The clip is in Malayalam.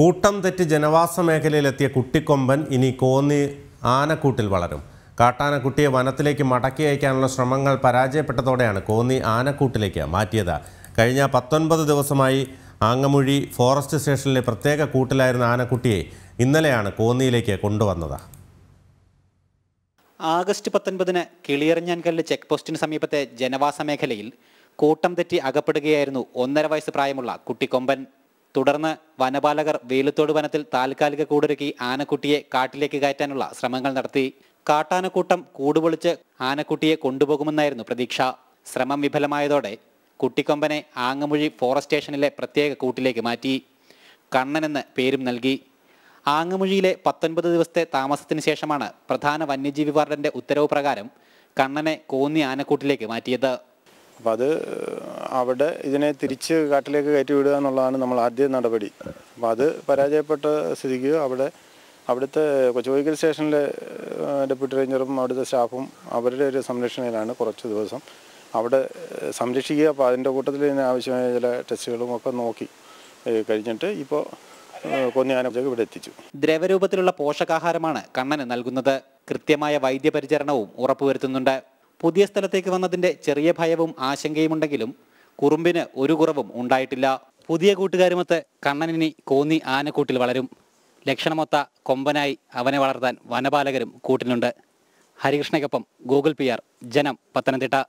കൂട്ടം തെറ്റ് ജനവാസ മേഖലയിലെത്തിയ കുട്ടിക്കൊമ്പൻ ഇനി കോന്നി ആനക്കൂട്ടിൽ വളരും കാട്ടാനക്കുട്ടിയെ വനത്തിലേക്ക് മടക്കി അയക്കാനുള്ള ശ്രമങ്ങൾ പരാജയപ്പെട്ടതോടെയാണ് കോന്നി ആനക്കൂട്ടിലേക്ക് മാറ്റിയത് കഴിഞ്ഞ പത്തൊൻപത് ദിവസമായി ആങ്ങമുഴി ഫോറസ്റ്റ് സ്റ്റേഷനിലെ പ്രത്യേക കൂട്ടിലായിരുന്ന ആനക്കുട്ടിയെ ഇന്നലെയാണ് കോന്നിയിലേക്ക് കൊണ്ടുവന്നത് ആഗസ്റ്റ് പത്തൊൻപതിന് കിളിയറിഞ്ഞാൻകല്ല് ചെക്ക് പോസ്റ്റിന് സമീപത്തെ ജനവാസ മേഖലയിൽ കൂട്ടം തെറ്റി അകപ്പെടുകയായിരുന്നു ഒന്നര വയസ്സ് പ്രായമുള്ള കുട്ടിക്കൊമ്പൻ തുടർന്ന് വനപാലകർ വേലുത്തോട് വനത്തിൽ താൽക്കാലിക കൂടൊരുക്കി ആനക്കുട്ടിയെ കാട്ടിലേക്ക് കയറ്റാനുള്ള ശ്രമങ്ങൾ നടത്തി കാട്ടാനക്കൂട്ടം കൂടുപൊളിച്ച് ആനക്കുട്ടിയെ കൊണ്ടുപോകുമെന്നായിരുന്നു പ്രതീക്ഷ ശ്രമം വിഫലമായതോടെ കുട്ടിക്കൊമ്പനെ ആങ്ങമൊഴി ഫോറസ്റ്റ് സ്റ്റേഷനിലെ പ്രത്യേക കൂട്ടിലേക്ക് മാറ്റി കണ്ണനെന്ന് പേരും നൽകി ആങ്ങമൊഴിയിലെ പത്തൊൻപത് ദിവസത്തെ താമസത്തിന് ശേഷമാണ് പ്രധാന വന്യജീവി വാർഡന്റെ ഉത്തരവ് പ്രകാരം കണ്ണനെ കോന്നി ആനക്കൂട്ടിലേക്ക് മാറ്റിയത് അപ്പോൾ അത് അവിടെ ഇതിനെ തിരിച്ച് കാട്ടിലേക്ക് കയറ്റി വിടുക എന്നുള്ളതാണ് നമ്മൾ ആദ്യ നടപടി അപ്പോൾ അത് പരാജയപ്പെട്ട സ്ഥിതിക്ക് അവിടെ അവിടുത്തെ കൊച്ചുവൈക്കൽ സ്റ്റേഷനിലെ ഡെപ്യൂട്ടി റേഞ്ചറും അവിടുത്തെ സ്റ്റാഫും അവരുടെ ഒരു സംരക്ഷണയിലാണ് കുറച്ച് ദിവസം അവിടെ സംരക്ഷിക്കുക അപ്പോൾ അതിൻ്റെ കൂട്ടത്തിൽ ഇതിന് ആവശ്യമായ ചില ടെസ്റ്റുകളും ഒക്കെ നോക്കി കഴിഞ്ഞിട്ട് ഇപ്പോൾ കൊന്നിയാനത്തേക്ക് ഇവിടെ എത്തിച്ചു ദ്രവരൂപത്തിലുള്ള പോഷകാഹാരമാണ് കണ്ണന് നൽകുന്നത് കൃത്യമായ വൈദ്യപരിചരണവും ഉറപ്പുവരുത്തുന്നുണ്ട് പുതിയ സ്ഥലത്തേക്ക് വന്നതിൻ്റെ ചെറിയ ഭയവും ആശങ്കയും ഉണ്ടെങ്കിലും കുറുമ്പിന് ഒരു കുറവും ഉണ്ടായിട്ടില്ല പുതിയ കൂട്ടുകാരുമൊത്ത് കണ്ണനിനി കോന്നി ആനക്കൂട്ടിൽ വളരും ലക്ഷണമൊത്ത കൊമ്പനായി അവനെ വളർത്താൻ വനപാലകരും കൂട്ടിലുണ്ട് ഹരികൃഷ്ണയ്ക്കൊപ്പം ഗൂഗിൾ പി ജനം പത്തനംതിട്ട